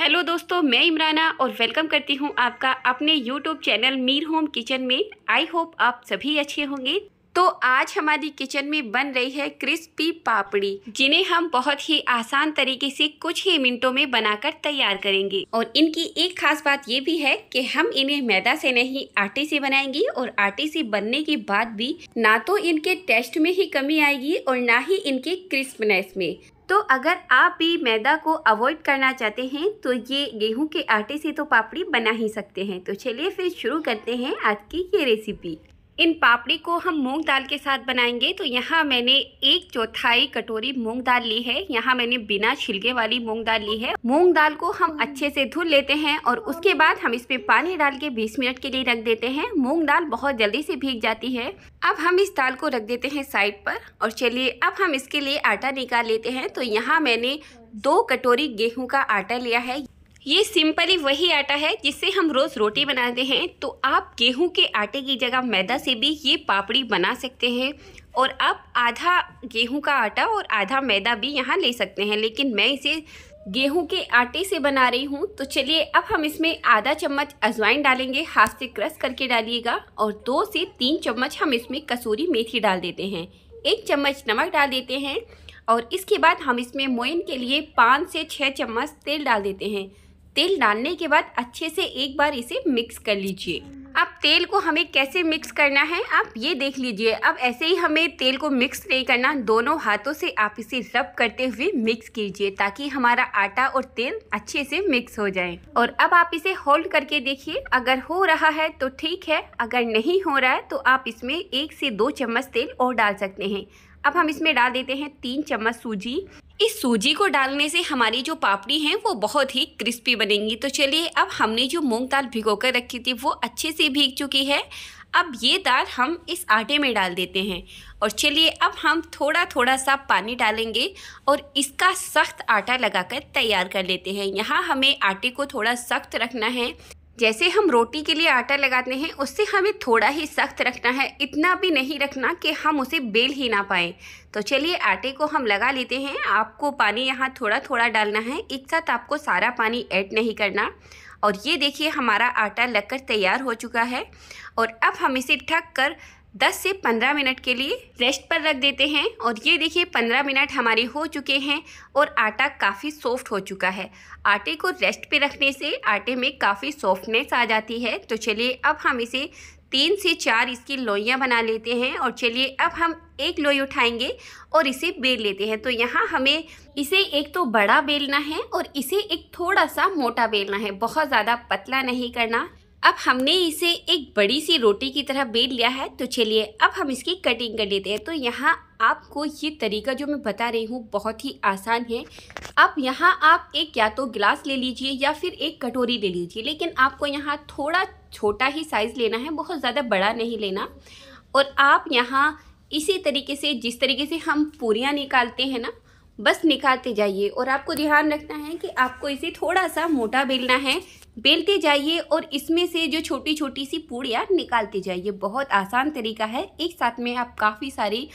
hello दोस्तों मैं इमराना और वेलकम करती हूं आपका अपने YouTube channel Meer home kitchen में आई होप आप सभी अच्छे होंगे तो आज हमारी किचन में बन रही है क्रिस्पी पापड़ी जिन्हें हम बहुत ही आसान तरीके से कुछ ही मिनटों में बनाकर तैयार करेंगे और इनकी एक खास बात ये भी है कि हम इन्हें मैदा से नहीं आटे से बनाएंगे और आटे से बनने के बाद भी ना तो इनके टेस्ट में ही कमी आएगी और ना ही इनके क्रिस्पनेस में तो अगर आप भी मैदा को अवॉइड करना चाहते हैं तो ये गेहूं के आटे से तो पापड़ी बना ही सकते हैं तो चलिए फिर शुरू करते हैं आज की ये रेसिपी इन पापड़ी को हम मूंग दाल के साथ बनाएंगे तो यहाँ मैंने एक चौथाई कटोरी मूंग दाल ली है यहाँ मैंने बिना छिलके वाली मूंग दाल ली है मूंग दाल को हम अच्छे से धुल लेते हैं और उसके बाद हम इसमें पानी डाल के 20 मिनट के लिए रख देते हैं मूंग दाल बहुत जल्दी से भीग जाती है अब हम इस दाल को रख देते हैं साइड पर और चलिए अब हम इसके लिए आटा निकाल लेते हैं तो यहाँ मैंने दो कटोरी गेहूं का आटा लिया है ये सिंपली वही आटा है जिससे हम रोज़ रोटी बनाते हैं तो आप गेहूं के आटे की जगह मैदा से भी ये पापड़ी बना सकते हैं और आप आधा गेहूं का आटा और आधा मैदा भी यहाँ ले सकते हैं लेकिन मैं इसे गेहूं के आटे से बना रही हूँ तो चलिए अब हम इसमें आधा चम्मच अजवाइन डालेंगे हाथ से क्रश करके डालिएगा और दो से तीन चम्मच हम इसमें कसूरी मेथी डाल देते हैं एक चम्मच नमक डाल देते हैं और इसके बाद हम इसमें मोइन के लिए पाँच से छः चम्मच तेल डाल देते हैं तेल डालने के बाद अच्छे से एक बार इसे मिक्स कर लीजिए अब तेल को हमें कैसे मिक्स करना है आप ये देख लीजिए अब ऐसे ही हमें तेल को मिक्स नहीं करना दोनों हाथों से आप इसे रब करते हुए मिक्स कीजिए ताकि हमारा आटा और तेल अच्छे से मिक्स हो जाए और अब आप इसे होल्ड करके देखिए अगर हो रहा है तो ठीक है अगर नहीं हो रहा है तो आप इसमें एक से दो चम्मच तेल और डाल सकते हैं अब हम इसमें डाल देते हैं तीन चम्मच सूजी इस सूजी को डालने से हमारी जो पापड़ी है वो बहुत ही क्रिस्पी बनेंगी तो चलिए अब हमने जो मूंग दाल भिगो कर रखी थी वो अच्छे से भीग चुकी है अब ये दाल हम इस आटे में डाल देते हैं और चलिए अब हम थोड़ा थोड़ा सा पानी डालेंगे और इसका सख्त आटा लगाकर तैयार कर लेते हैं यहाँ हमें आटे को थोड़ा सख्त रखना है जैसे हम रोटी के लिए आटा लगाते हैं उससे हमें थोड़ा ही सख्त रखना है इतना भी नहीं रखना कि हम उसे बेल ही ना पाएँ तो चलिए आटे को हम लगा लेते हैं आपको पानी यहाँ थोड़ा थोड़ा डालना है एक साथ आपको सारा पानी ऐड नहीं करना और ये देखिए हमारा आटा लगकर तैयार हो चुका है और अब हम इसे ढक कर 10 से 15 मिनट के लिए रेस्ट पर रख देते हैं और ये देखिए 15 मिनट हमारे हो चुके हैं और आटा काफ़ी सॉफ्ट हो चुका है आटे को रेस्ट पे रखने से आटे में काफ़ी सॉफ्टनेस आ जाती है तो चलिए अब हम इसे तीन से चार इसकी लोइयाँ बना लेते हैं और चलिए अब हम एक लोई उठाएंगे और इसे बेल लेते हैं तो यहाँ हमें इसे एक तो बड़ा बेलना है और इसे एक थोड़ा सा मोटा बेलना है बहुत ज़्यादा पतला नहीं करना अब हमने इसे एक बड़ी सी रोटी की तरह बेल लिया है तो चलिए अब हम इसकी कटिंग कर लेते हैं तो यहाँ आपको ये तरीका जो मैं बता रही हूँ बहुत ही आसान है अब यहाँ आप एक या तो गिलास ले लीजिए या फिर एक कटोरी ले लीजिए लेकिन आपको यहाँ थोड़ा छोटा ही साइज़ लेना है बहुत ज़्यादा बड़ा नहीं लेना और आप यहाँ इसी तरीके से जिस तरीके से हम पूरियाँ निकालते हैं ना बस निकालते जाइए और आपको ध्यान रखना है कि आपको इसे थोड़ा सा मोटा बेलना है बेलते जाइए और इसमें से जो छोटी छोटी सी पूड़ियाँ निकालते जाइए बहुत आसान तरीका है एक साथ में आप काफ़ी सारी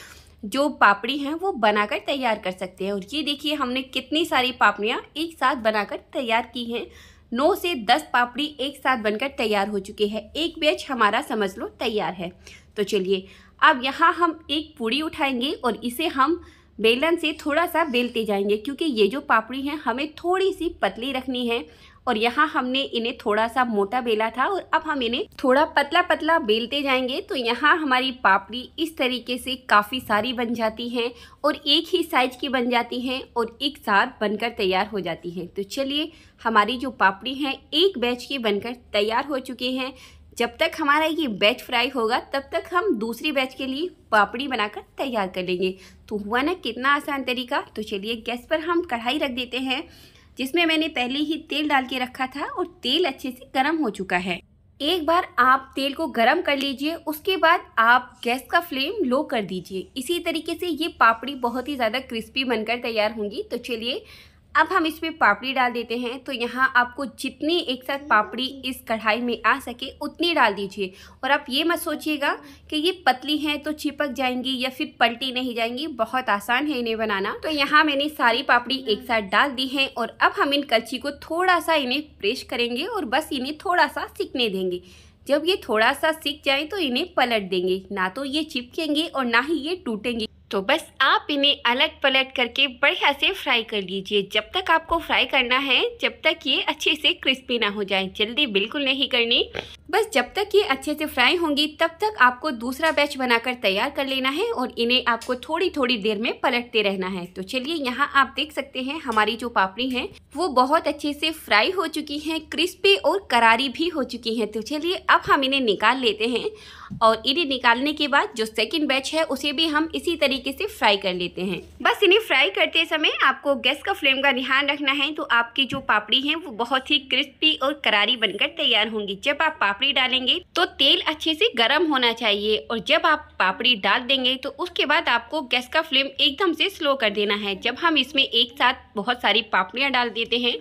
जो पापड़ी हैं वो बनाकर तैयार कर सकते हैं और ये देखिए हमने कितनी सारी पापड़ियाँ एक साथ बनाकर तैयार की हैं नौ से दस पापड़ी एक साथ बनकर तैयार हो चुकी है एक बैच हमारा समझ लो तैयार है तो चलिए अब यहाँ हम एक पूड़ी उठाएंगे और इसे हम बेलन से थोड़ा सा बेलते जाएंगे क्योंकि ये जो पापड़ी है हमें थोड़ी सी पतली रखनी है और यहाँ हमने इन्हें थोड़ा सा मोटा बेला था और अब हम इन्हें थोड़ा पतला पतला बेलते जाएंगे तो यहाँ हमारी पापड़ी इस तरीके से काफ़ी सारी बन जाती हैं और एक ही साइज की बन जाती हैं और एक साथ बनकर तैयार हो जाती हैं तो चलिए हमारी जो पापड़ी हैं एक बैच की बनकर तैयार हो चुकी हैं जब तक हमारा ये बैच फ्राई होगा तब तक हम दूसरी बैच के लिए पापड़ी बनाकर तैयार कर लेंगे तो हुआ ना कितना आसान तरीका तो चलिए गैस पर हम कढ़ाई रख देते हैं जिसमें मैंने पहले ही तेल डाल के रखा था और तेल अच्छे से गर्म हो चुका है एक बार आप तेल को गर्म कर लीजिए उसके बाद आप गैस का फ्लेम लो कर दीजिए इसी तरीके से ये पापड़ी बहुत ही ज़्यादा क्रिस्पी बनकर तैयार होंगी तो चलिए अब हम इसमें पापड़ी डाल देते हैं तो यहाँ आपको जितनी एक साथ पापड़ी इस कढ़ाई में आ सके उतनी डाल दीजिए और आप ये मत सोचिएगा कि ये पतली हैं तो चिपक जाएंगी या फिर पलटी नहीं जाएंगी बहुत आसान है इन्हें बनाना तो यहाँ मैंने सारी पापड़ी एक साथ डाल दी है और अब हम इन कच्ची को थोड़ा सा इन्हें प्रेस करेंगे और बस इन्हें थोड़ा सा सीखने देंगे जब ये थोड़ा सा सीख जाए तो इन्हें पलट देंगे ना तो ये चिपकेंगे और ना ही ये टूटेंगे तो बस आप इन्हें अलट पलट करके बढ़िया से फ्राई कर लीजिए जब तक आपको फ्राई करना है जब तक ये अच्छे से क्रिस्पी ना हो जाए जल्दी बिल्कुल नहीं करनी बस जब तक ये अच्छे से फ्राई होंगी तब तक आपको दूसरा बैच बनाकर तैयार कर लेना है और इन्हें आपको थोड़ी थोड़ी देर में पलटते रहना है तो चलिए यहाँ आप देख सकते हैं हमारी जो पापड़ी है वो बहुत अच्छे से फ्राई हो चुकी है क्रिस्पी और करारी भी हो चुकी है तो चलिए अब हम इन्हें निकाल लेते हैं और इन्हें निकालने के बाद जो सेकेंड बैच है उसे भी हम इसी तरीके तरीके से फ्राई कर लेते हैं बस इन्हें फ्राई करते समय आपको गैस का फ्लेम का ध्यान रखना है तो आपकी जो पापड़ी है वो बहुत ही क्रिस्पी और करारी बनकर तैयार होंगी जब आप पापड़ी डालेंगे तो तेल अच्छे से गर्म होना चाहिए और जब आप पापड़ी डाल देंगे तो उसके बाद आपको गैस का फ्लेम एकदम से स्लो कर देना है जब हम इसमें एक साथ बहुत सारी पापड़ियाँ डाल देते हैं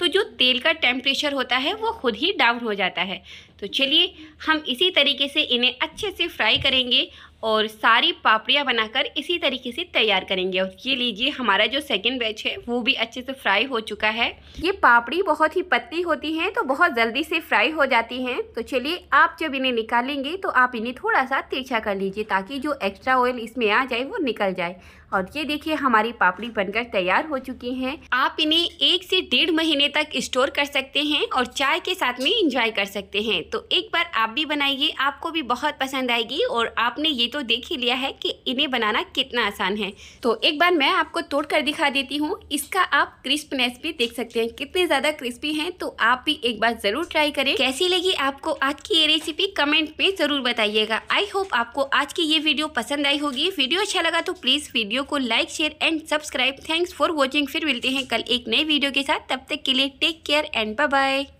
तो जो तेल का टेम्परेचर होता है वो खुद ही डाउन हो जाता है तो चलिए हम इसी तरीके से इन्हें अच्छे से फ्राई करेंगे और सारी पापड़ियाँ बनाकर इसी तरीके से तैयार करेंगे और ये लीजिए हमारा जो सेकेंड बैच है वो भी अच्छे से फ्राई हो चुका है ये पापड़ी बहुत ही पतली होती हैं तो बहुत जल्दी से फ्राई हो जाती हैं तो चलिए आप जब इन्हें निकालेंगे तो आप इन्हें थोड़ा सा तिरछा कर लीजिए ताकि जो एक्स्ट्रा ऑयल इसमें आ जाए वो निकल जाए और ये देखिए हमारी पापड़ी बनकर तैयार हो चुकी हैं आप इन्हें एक से डेढ़ महीने तक स्टोर कर सकते हैं और चाय के साथ में इंजॉय कर सकते हैं तो एक बार आप भी बनाइए आपको भी बहुत पसंद आएगी और आपने ये तो देख ही लिया है कि इन्हें बनाना कितना आसान है तो एक बार मैं आपको तोड़ कर दिखा देती हूँ इसका आप क्रिस्पनेस भी देख सकते हैं कितने ज़्यादा क्रिस्पी है तो आप भी एक बार ज़रूर ट्राई करें कैसी लगी आपको आज की ये रेसिपी कमेंट में ज़रूर बताइएगा आई होप आपको आज की ये वीडियो पसंद आई होगी वीडियो अच्छा लगा तो प्लीज़ वीडियो वीडियो को like share and subscribe thanks for watching फिर मिलते हैं कल एक नए वीडियो के साथ तब तक के लिए टेक केयर एंड बाय